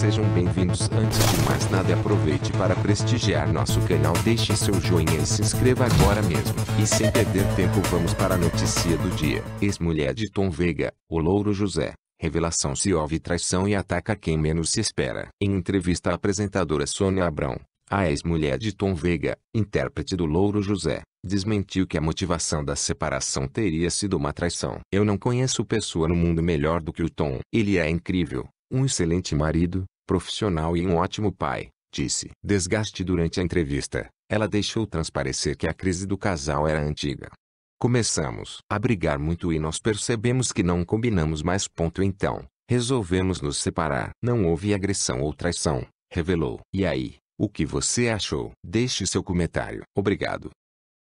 Sejam bem-vindos. Antes de mais nada, aproveite para prestigiar nosso canal. Deixe seu joinha e se inscreva agora mesmo. E sem perder tempo, vamos para a notícia do dia. Ex-mulher de Tom Veiga, o Louro José. Revelação se houve traição e ataca quem menos se espera. Em entrevista à apresentadora Sônia Abrão, a ex-mulher de Tom Veiga, intérprete do Louro José, desmentiu que a motivação da separação teria sido uma traição. Eu não conheço pessoa no mundo melhor do que o Tom. Ele é incrível. Um excelente marido, profissional e um ótimo pai, disse. Desgaste durante a entrevista. Ela deixou transparecer que a crise do casal era antiga. Começamos a brigar muito e nós percebemos que não combinamos mais ponto então. Resolvemos nos separar. Não houve agressão ou traição, revelou. E aí, o que você achou? Deixe seu comentário. Obrigado.